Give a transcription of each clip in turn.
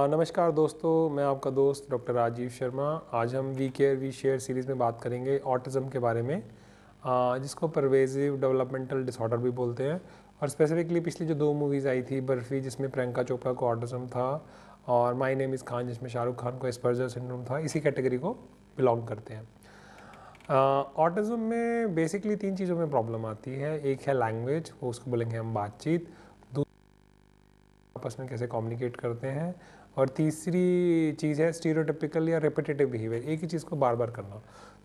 नमस्कार दोस्तों मैं आपका दोस्त डॉक्टर राजीव शर्मा आज हम we care we share series में बात करेंगे ऑटिज़म के बारे में जिसको परवेजिव डेवलपमेंटल डिसऑर्डर भी बोलते हैं और स्पेसिफिकली पिछली जो दो मूवीज़ आई थी बर्फ़ी जिसमें प्रियंका चोपड़ा को ऑटिज़म था और माई नेम इज़ खान जिसमें शाहरुख खान को एस्पर्जर सिंड्रोम था इसी कैटेगरी को बिलोंग करते हैं ऑटिज़म में बेसिकली तीन चीज़ों में प्रॉब्लम आती है एक है लैंग्वेज उसको बोलेंगे हम बातचीत आपस में कैसे कम्युनिकेट करते हैं और तीसरी चीज़ है स्टीरोटिपिकल या रिपीटेटिव बिहेवियर एक ही चीज़ को बार बार करना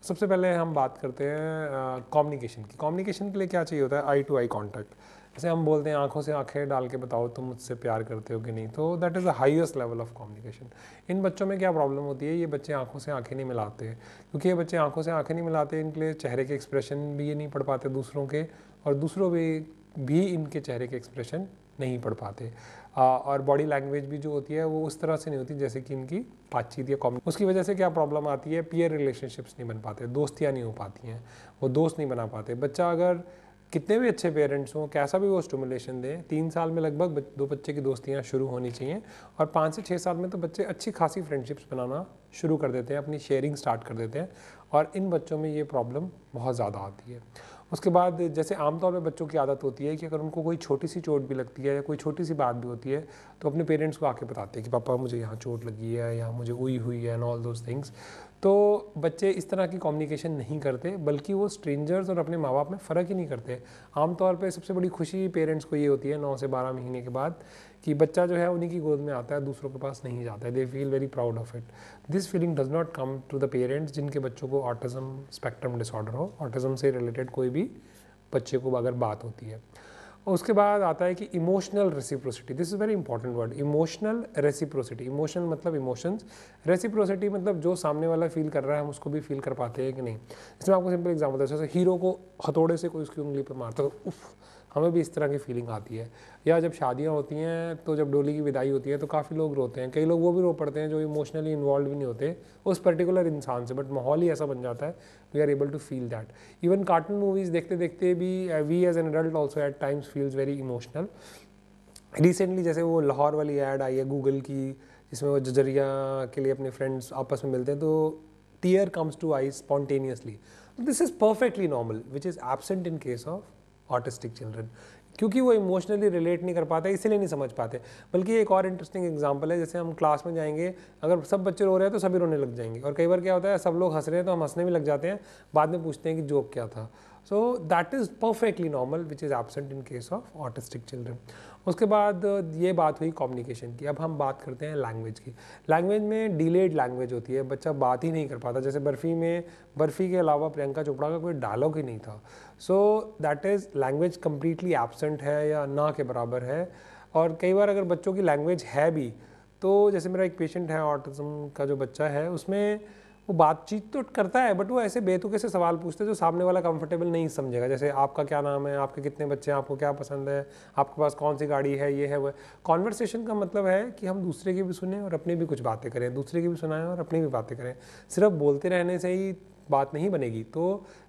सबसे पहले हम बात करते हैं कम्युनिकेशन की कम्युनिकेशन के लिए क्या चाहिए होता है आई टू आई कॉन्टैक्ट जैसे हम बोलते हैं आंखों से आंखें डाल के बताओ तुम मुझसे प्यार करते हो कि नहीं तो that is the highest level of communication इन बच्चों में क्या प्रॉब्लम होती है ये बच्चे आंखों से आंखें नहीं मिलाते क्योंकि ये बच्चे आंखों से आंखें नहीं मिलाते इनके लिए चेहरे के एक्सप्रेशन भी ये नहीं पढ़ पाते दूसरों के और दूसरों भी भी इनके चेहरे के एक्सप्रेशन नहीं पढ़ पाते आ, और बॉडी लैंग्वेज भी जो होती है वो उस तरह से नहीं होती जैसे कि इनकी बातचीत या कॉमेंट उसकी वजह से क्या प्रॉब्लम आती है पीयर रिलेशनशिप्स नहीं बन पाते दोस्तियाँ नहीं हो पाती हैं वो दोस्त नहीं बना पाते बच्चा अगर कितने भी अच्छे पेरेंट्स हों कैसा भी वो स्टमुलेशन दें तीन साल में लगभग दो बच्चे की दोस्तियाँ शुरू होनी चाहिए और पाँच से छः साल में तो बच्चे अच्छी खासी फ्रेंडशिप्स बनाना शुरू कर देते हैं अपनी शेयरिंग स्टार्ट कर देते हैं और इन बच्चों में ये प्रॉब्लम बहुत ज़्यादा आती है उसके बाद जैसे आमतौर पर बच्चों की आदत होती है कि अगर उनको कोई छोटी सी चोट भी लगती है या कोई छोटी सी बात भी होती है तो अपने पेरेंट्स को आके बताते हैं कि पापा मुझे यहाँ चोट लगी है यहाँ मुझे उई हुई है एंड ऑल दोज थिंग्स तो बच्चे इस तरह की कम्युनिकेशन नहीं करते बल्कि वो स्ट्रेंजर्स और अपने माँ बाप में फ़र्क ही नहीं करते आमतौर पे सबसे बड़ी खुशी पेरेंट्स को ये होती है नौ से बारह महीने के बाद कि बच्चा जो है उन्हीं की गोद में आता है दूसरों के पास नहीं जाता है they feel very proud of it this feeling does not come to the parents जिनके बच्चों को ऑटिज़म स्पेक्ट्रम डिसऑर्डर हो ऑटिज़म से रिलेटेड कोई भी बच्चे को अगर बात होती है और उसके बाद आता है कि emotional reciprocity this is very important word emotional reciprocity emotional मतलब इमोशंस रेसिप्रोसिटी मतलब जो सामने वाला फील कर रहा है हम उसको भी फील कर पाते हैं कि नहीं इसमें आपको सिंपल एग्जाम्पल जैसे हीरो को हथौड़े से कोई उसकी उंगली पर मारता तो उफ हमें भी इस तरह की फीलिंग आती है या जब शादियाँ होती हैं तो जब डोली की विदाई होती है तो काफ़ी लोग रोते हैं कई लोग वो भी रो पड़ते हैं जो इमोशनली इन्वॉल्व भी नहीं होते उस पर्टिकुलर इंसान से बट माहौल ही ऐसा बन जाता है we are able to feel that even cartoon movies देखते देखते भी we as an adult also at times feels very emotional recently जैसे वो लाहौर वाली एड आई है गूगल की जिसमें वो जजरिया के लिए अपने फ्रेंड्स आपस में मिलते हैं तो tear comes to eye spontaneously this is perfectly normal which is absent in case of autistic children क्योंकि वो इमोशनली रिलेट नहीं कर पाते इसीलिए नहीं समझ पाते बल्कि एक और इंटरेस्टिंग एग्जांपल है जैसे हम क्लास में जाएंगे अगर सब बच्चे रो रहे हैं तो सभी रोने लग जाएंगे और कई बार क्या होता है सब लोग हंस रहे हैं तो हम हंसने भी लग जाते हैं बाद में पूछते हैं कि जोक क्या था so that is perfectly normal which is absent in case of autistic children उसके बाद uh, ये बात हुई कम्युनिकेशन की अब हम बात करते हैं लैंग्वेज की लैंग्वेज में डिलेड लैंग्वेज होती है बच्चा बात ही नहीं कर पाता जैसे बर्फ़ी में बर्फ़ी के अलावा प्रियंका चोपड़ा का कोई डायलॉग ही नहीं था so that is language completely absent है या ना के बराबर है और कई बार अगर बच्चों की लैंग्वेज है भी तो जैसे मेरा एक पेशेंट है ऑटिज्म का जो बच्चा है उसमें वो बातचीत तो करता है बट वो ऐसे बेतुके से सवाल पूछते जो सामने वाला कंफर्टेबल नहीं समझेगा जैसे आपका क्या नाम है आपके कितने बच्चे हैं आपको क्या पसंद है आपके पास कौन सी गाड़ी है ये है वो कॉन्वर्सेशन का मतलब है कि हम दूसरे की भी सुने और अपनी भी कुछ बातें करें दूसरे की भी सुनाएं और अपनी भी बातें करें सिर्फ बोलते रहने से ही बात नहीं बनेगी तो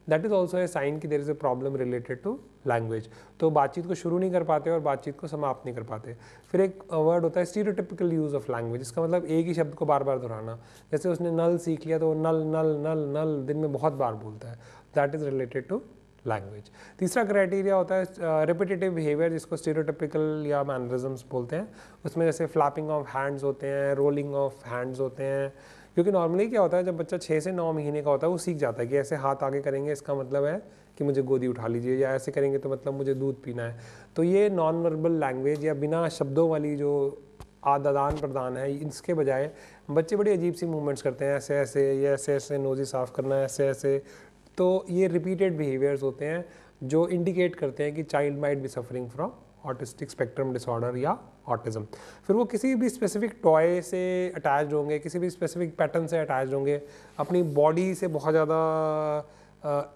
that is also a sign कि there is a problem related to language तो बातचीत को शुरू नहीं कर पाते और बातचीत को समाप्त नहीं कर पाते फिर एक वर्ड होता है स्टीरियोटिपिकल यूज़ ऑफ लैंग्वेज इसका मतलब एक ही शब्द को बार बार दोहराना जैसे उसने नल सीख लिया तो नल नल नल नल दिन में बहुत बार बोलता है that is related to language तीसरा क्राइटेरिया होता है रिपीटेटिव बिहेवियर जिसको स्टीरियोटिपिकल या मैनरिज्म बोलते हैं उसमें जैसे फ्लैपिंग ऑफ हैंड्स होते हैं रोलिंग ऑफ हैंड्स होते हैं क्योंकि नॉर्मली क्या होता है जब बच्चा छः से नौ महीने का होता है वो सीख जाता है कि ऐसे हाथ आगे करेंगे इसका मतलब है कि मुझे गोदी उठा लीजिए या ऐसे करेंगे तो मतलब मुझे दूध पीना है तो ये नॉन वर्बल लैंग्वेज या बिना शब्दों वाली जो आदान प्रदान है इसके बजाय बच्चे बड़ी अजीब सी मूवमेंट्स करते हैं ऐसे ऐसे या ऐसे ऐसे नोज़ी साफ़ करना है ऐसे ऐसे तो ये रिपीटेड बिहेवियर्स होते हैं जो इंडिकेट करते हैं कि child might be suffering from autistic spectrum disorder या ऑटिज़म फिर वो किसी भी स्पेसिफिक टॉय से अटैच होंगे किसी भी स्पेसिफिक पैटर्न से अटैच होंगे अपनी बॉडी से बहुत ज़्यादा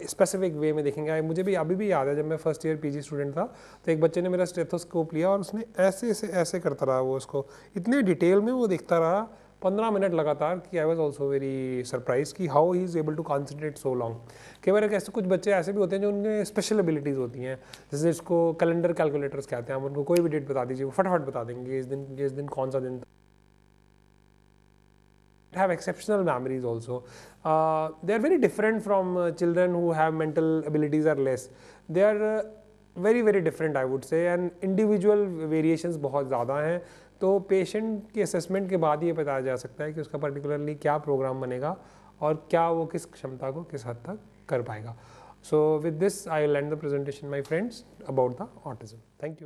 स्पेसिफिक वे में देखेंगे मुझे भी अभी भी याद है जब मैं फर्स्ट ईयर पीजी स्टूडेंट था तो एक बच्चे ने मेरा स्टेथोस्कोप लिया और उसने ऐसे ऐसे ऐसे करता रहा वो उसको इतने डिटेल में वो देखता रहा पंद्रह मिनट लगातार कि I was also very surprise कि how he is able to concentrate so long कई बार ऐसे कुछ बच्चे ऐसे भी होते हैं जो उनके स्पेशल एबिलिटीज़ होती हैं जैसे इसको कैलेंडर कैलकुलेटर्स कहते हैं आप उनको कोई भी डेट बता दीजिए वो फटाफट बता देंगे इस दिन इस दिन कौन सा दिन था have exceptional memories also. Uh, they are very different from uh, children who have mental abilities are less. They are uh, very very different I would say and individual variations बहुत ज़्यादा हैं तो पेशेंट की assessment के बाद ये बताया जा सकता है कि उसका पर्टिकुलरली क्या प्रोग्राम बनेगा और क्या वो किस क्षमता को किस हद तक कर पाएगा so with this I land the presentation my friends about the autism thank you